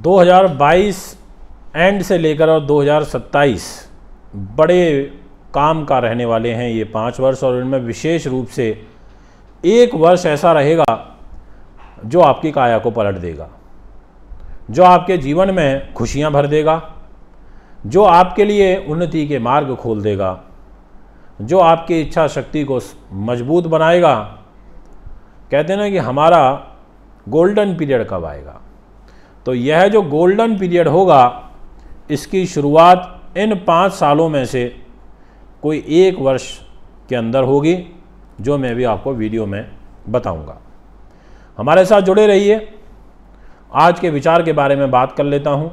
2022 and से लेकर और 2027 बड़े काम का रहने वाले हैं ये पाँच वर्ष और इनमें विशेष रूप से एक वर्ष ऐसा रहेगा जो आपकी काया को पलट देगा जो आपके जीवन में खुशियां भर देगा जो आपके लिए उन्नति के मार्ग खोल देगा जो आपकी इच्छा शक्ति को मजबूत बनाएगा कहते हैं ना कि हमारा गोल्डन पीरियड कब आएगा तो यह जो गोल्डन पीरियड होगा इसकी शुरुआत इन पाँच सालों में से कोई एक वर्ष के अंदर होगी जो मैं भी आपको वीडियो में बताऊंगा। हमारे साथ जुड़े रहिए आज के विचार के बारे में बात कर लेता हूं।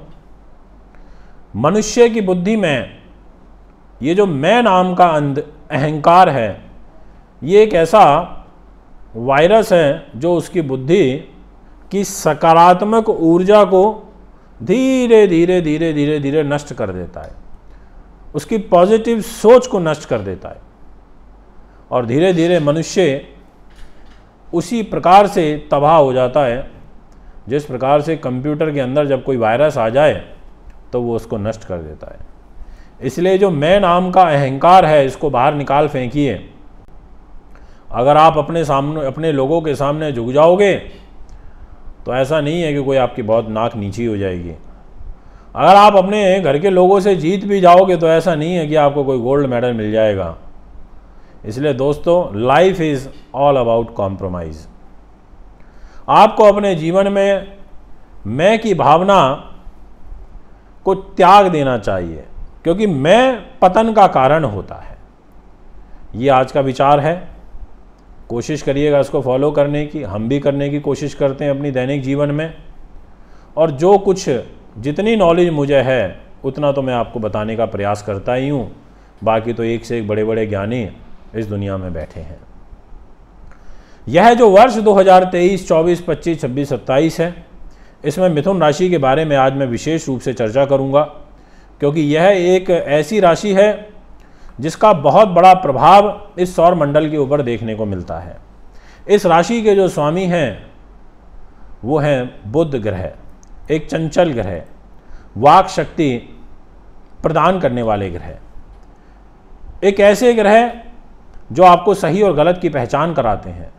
मनुष्य की बुद्धि में ये जो मैं नाम का अंध अहंकार है ये एक ऐसा वायरस है जो उसकी बुद्धि कि सकारात्मक ऊर्जा को धीरे धीरे धीरे धीरे धीरे नष्ट कर देता है उसकी पॉजिटिव सोच को नष्ट कर देता है और धीरे धीरे मनुष्य उसी प्रकार से तबाह हो जाता है जिस प्रकार से कंप्यूटर के अंदर जब कोई वायरस आ जाए तो वो उसको नष्ट कर देता है इसलिए जो मैं नाम का अहंकार है इसको बाहर निकाल फेंकिए अगर आप अपने सामने अपने लोगों के सामने झुक जाओगे तो ऐसा नहीं है कि कोई आपकी बहुत नाक नीची हो जाएगी अगर आप अपने घर के लोगों से जीत भी जाओगे तो ऐसा नहीं है कि आपको कोई गोल्ड मेडल मिल जाएगा इसलिए दोस्तों life is all about compromise आपको अपने जीवन में मैं की भावना को त्याग देना चाहिए क्योंकि मैं पतन का कारण होता है ये आज का विचार है कोशिश करिएगा इसको फॉलो करने की हम भी करने की कोशिश करते हैं अपनी दैनिक जीवन में और जो कुछ जितनी नॉलेज मुझे है उतना तो मैं आपको बताने का प्रयास करता ही हूँ बाकी तो एक से एक बड़े बड़े ज्ञानी इस दुनिया में बैठे हैं यह जो वर्ष 2023, 24, 25, 26, 27 है इसमें मिथुन राशि के बारे में आज मैं विशेष रूप से चर्चा करूँगा क्योंकि यह एक ऐसी राशि है जिसका बहुत बड़ा प्रभाव इस सौर मंडल के ऊपर देखने को मिलता है इस राशि के जो स्वामी हैं वो हैं बुद्ध ग्रह एक चंचल ग्रह वाक शक्ति प्रदान करने वाले ग्रह एक ऐसे ग्रह जो आपको सही और गलत की पहचान कराते हैं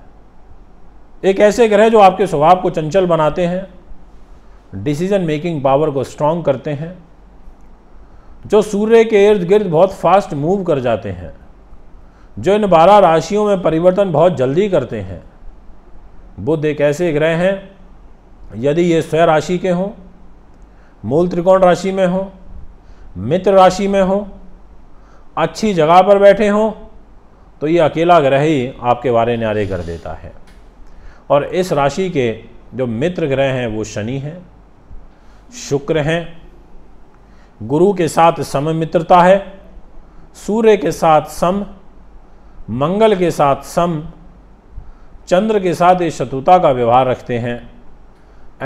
एक ऐसे ग्रह जो आपके स्वभाव को चंचल बनाते हैं डिसीजन मेकिंग पावर को स्ट्रांग करते हैं जो सूर्य के इर्द गिर्द बहुत फास्ट मूव कर जाते हैं जो इन बारह राशियों में परिवर्तन बहुत जल्दी करते हैं बुद्ध एक ऐसे ग्रह हैं यदि ये स्वय राशि के हों मूल त्रिकोण राशि में हों मित्र राशि में हों अच्छी जगह पर बैठे हों तो ये अकेला ग्रह ही आपके बारे न्यारे कर देता है और इस राशि के जो मित्र ग्रह हैं वो शनि हैं शुक्र हैं गुरु के साथ सम मित्रता है सूर्य के साथ सम मंगल के साथ सम चंद्र के साथ ये शत्रुता का व्यवहार रखते हैं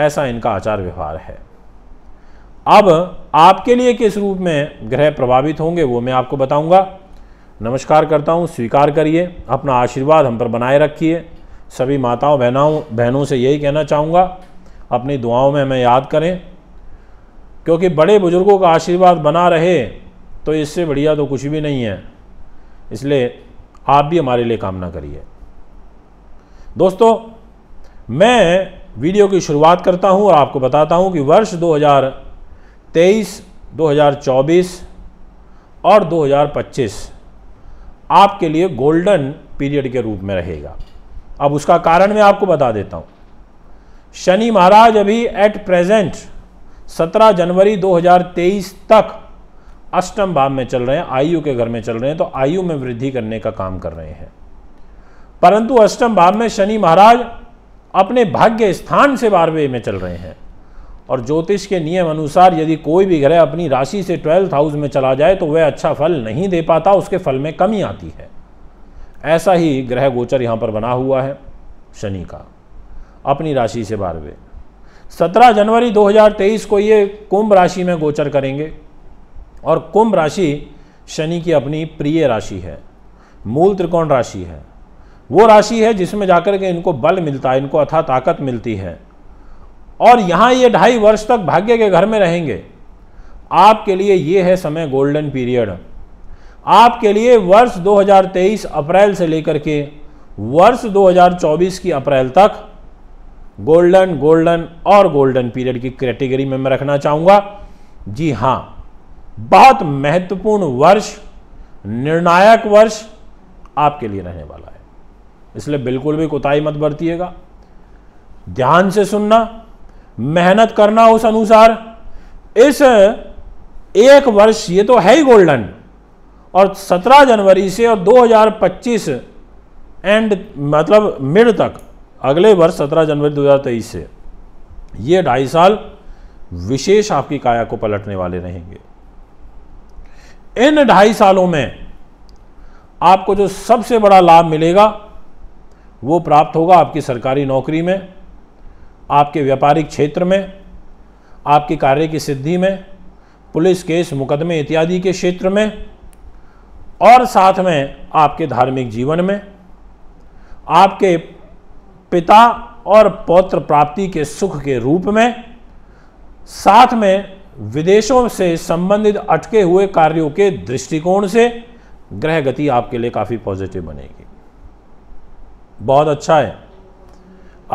ऐसा इनका आचार व्यवहार है अब आपके लिए किस रूप में ग्रह प्रभावित होंगे वो मैं आपको बताऊंगा नमस्कार करता हूँ स्वीकार करिए अपना आशीर्वाद हम पर बनाए रखिए सभी माताओं बहनाओं बहनों से यही कहना चाहूँगा अपनी दुआओं में हमें याद करें क्योंकि बड़े बुज़ुर्गों का आशीर्वाद बना रहे तो इससे बढ़िया तो कुछ भी नहीं है इसलिए आप भी हमारे लिए कामना करिए दोस्तों मैं वीडियो की शुरुआत करता हूं और आपको बताता हूं कि वर्ष 2023, 2024 और 2025 आपके लिए गोल्डन पीरियड के रूप में रहेगा अब उसका कारण मैं आपको बता देता हूं शनि महाराज अभी एट प्रेजेंट 17 जनवरी 2023 तक अष्टम भाव में चल रहे हैं आयु के घर में चल रहे हैं तो आयु में वृद्धि करने का काम कर रहे हैं परंतु अष्टम भाव में शनि महाराज अपने भाग्य स्थान से बारहवें में चल रहे हैं और ज्योतिष के नियम अनुसार यदि कोई भी ग्रह अपनी राशि से ट्वेल्थ हाउस में चला जाए तो वह अच्छा फल नहीं दे पाता उसके फल में कमी आती है ऐसा ही ग्रह गोचर यहां पर बना हुआ है शनि का अपनी राशि से बारहवें 17 जनवरी 2023 को ये कुंभ राशि में गोचर करेंगे और कुंभ राशि शनि की अपनी प्रिय राशि है मूल त्रिकोण राशि है वो राशि है जिसमें जाकर के इनको बल मिलता है इनको अथा ताकत मिलती है और यहाँ ये ढाई वर्ष तक भाग्य के घर में रहेंगे आपके लिए ये है समय गोल्डन पीरियड आपके लिए वर्ष 2023 अप्रैल से लेकर के वर्ष 2024 की अप्रैल तक गोल्डन गोल्डन और गोल्डन पीरियड की कैटेगरी में मैं रखना चाहूंगा जी हां बहुत महत्वपूर्ण वर्ष निर्णायक वर्ष आपके लिए रहने वाला है इसलिए बिल्कुल भी कोताही मत बरतिएगा ध्यान से सुनना मेहनत करना उस अनुसार इस एक वर्ष ये तो है ही गोल्डन और 17 जनवरी से और 2025 एंड मतलब मिड तक अगले वर्ष 17 जनवरी 2023 से ये ढाई साल विशेष आपकी काया को पलटने वाले रहेंगे इन ढाई सालों में आपको जो सबसे बड़ा लाभ मिलेगा वो प्राप्त होगा आपकी सरकारी नौकरी में आपके व्यापारिक क्षेत्र में आपके कार्य की सिद्धि में पुलिस केस मुकदमे इत्यादि के क्षेत्र में और साथ में आपके धार्मिक जीवन में आपके पिता और पौत्र प्राप्ति के सुख के रूप में साथ में विदेशों से संबंधित अटके हुए कार्यों के दृष्टिकोण से ग्रह गति आपके लिए काफ़ी पॉजिटिव बनेगी बहुत अच्छा है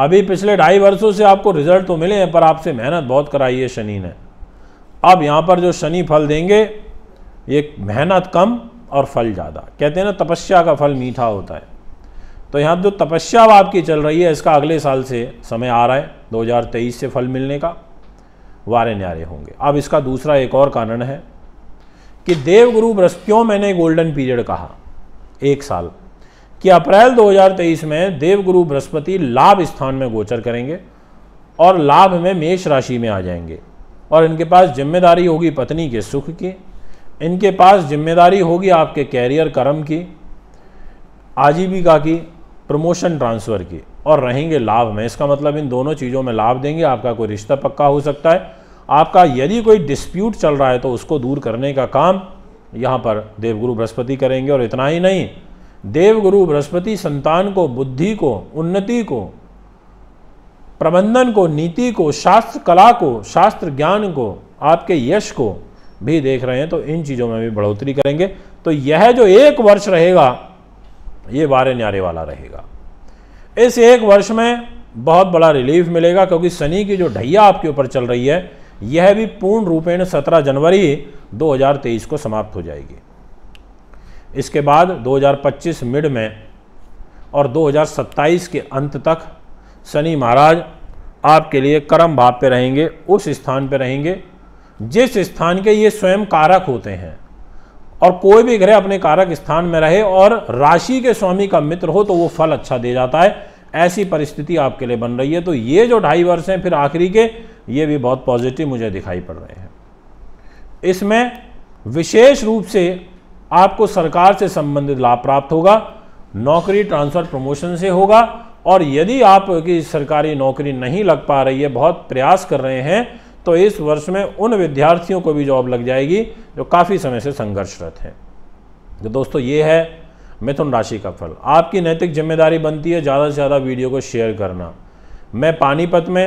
अभी पिछले ढाई वर्षों से आपको रिजल्ट तो मिले हैं पर आपसे मेहनत बहुत कराई है शनि ने अब यहां पर जो शनि फल देंगे ये मेहनत कम और फल ज़्यादा कहते हैं ना तपस्या का फल मीठा होता है तो यहाँ जो तपस्या अब आपकी चल रही है इसका अगले साल से समय आ रहा है 2023 से फल मिलने का वारे न्यारे होंगे अब इसका दूसरा एक और कारण है कि देवगुरु बृहस्पतियों मैंने गोल्डन पीरियड कहा एक साल कि अप्रैल 2023 में देवगुरु बृहस्पति लाभ स्थान में गोचर करेंगे और लाभ में मेष राशि में आ जाएंगे और इनके पास जिम्मेदारी होगी पत्नी के सुख की इनके पास जिम्मेदारी होगी आपके कैरियर कर्म की आजीविका की प्रमोशन ट्रांसफ़र की और रहेंगे लाभ में इसका मतलब इन दोनों चीज़ों में लाभ देंगे आपका कोई रिश्ता पक्का हो सकता है आपका यदि कोई डिस्प्यूट चल रहा है तो उसको दूर करने का काम यहाँ पर देवगुरु बृहस्पति करेंगे और इतना ही नहीं देवगुरु बृहस्पति संतान को बुद्धि को उन्नति को प्रबंधन को नीति को शास्त्र कला को शास्त्र ज्ञान को आपके यश को भी देख रहे हैं तो इन चीज़ों में भी बढ़ोतरी करेंगे तो यह जो एक वर्ष रहेगा ये बारह न्यारे वाला रहेगा इस एक वर्ष में बहुत बड़ा रिलीफ मिलेगा क्योंकि शनि की जो ढैया आपके ऊपर चल रही है यह भी पूर्ण रूपेण 17 जनवरी 2023 को समाप्त हो जाएगी इसके बाद 2025 मिड में और 2027 के अंत तक शनि महाराज आपके लिए कर्म भाव पे रहेंगे उस स्थान पे रहेंगे जिस स्थान के ये स्वयं कारक होते हैं और कोई भी ग्रह अपने कारक स्थान में रहे और राशि के स्वामी का मित्र हो तो वो फल अच्छा दे जाता है ऐसी परिस्थिति आपके लिए बन रही है तो ये जो ढाई वर्ष हैं फिर आखिरी के ये भी बहुत पॉजिटिव मुझे दिखाई पड़ रहे हैं इसमें विशेष रूप से आपको सरकार से संबंधित लाभ प्राप्त होगा नौकरी ट्रांसफर प्रमोशन से होगा और यदि आपकी सरकारी नौकरी नहीं लग पा रही है बहुत प्रयास कर रहे हैं तो इस वर्ष में उन विद्यार्थियों को भी जॉब लग जाएगी जो काफ़ी समय से संघर्षरत हैं तो दोस्तों ये है मिथुन राशि का फल आपकी नैतिक जिम्मेदारी बनती है ज़्यादा से ज़्यादा वीडियो को शेयर करना मैं पानीपत में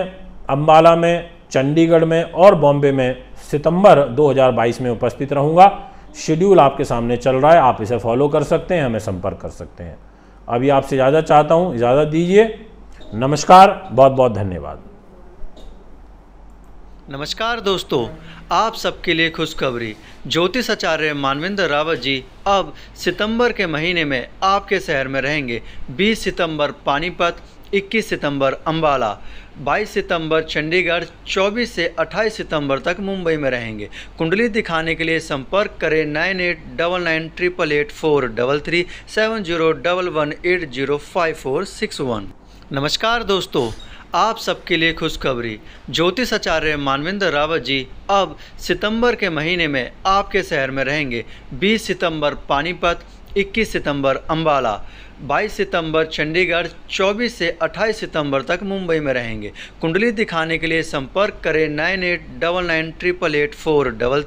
अम्बाला में चंडीगढ़ में और बॉम्बे में सितंबर 2022 में उपस्थित रहूँगा शेड्यूल आपके सामने चल रहा है आप इसे फॉलो कर सकते हैं हमें संपर्क कर सकते हैं अभी आपसे इजाज़त चाहता हूँ इजाज़त दीजिए नमस्कार बहुत बहुत धन्यवाद नमस्कार दोस्तों आप सबके लिए खुशखबरी ज्योतिष आचार्य मानविंदर रावत जी अब सितंबर के महीने में आपके शहर में रहेंगे 20 सितंबर पानीपत 21 सितंबर अंबाला 22 सितंबर चंडीगढ़ 24 से 28 सितंबर तक मुंबई में रहेंगे कुंडली दिखाने के लिए संपर्क करें nine eight double nine triple eight four double three seven zero double one eight zero five four six one नमस्कार दोस्तों आप सबके लिए खुशखबरी ज्योतिष आचार्य मानवेंद्र रावत जी अब सितंबर के महीने में आपके शहर में रहेंगे 20 सितंबर पानीपत 21 सितंबर अंबाला 22 सितंबर चंडीगढ़ 24 से 28 सितंबर तक मुंबई में रहेंगे कुंडली दिखाने के लिए संपर्क करें nine eight double nine triple eight four double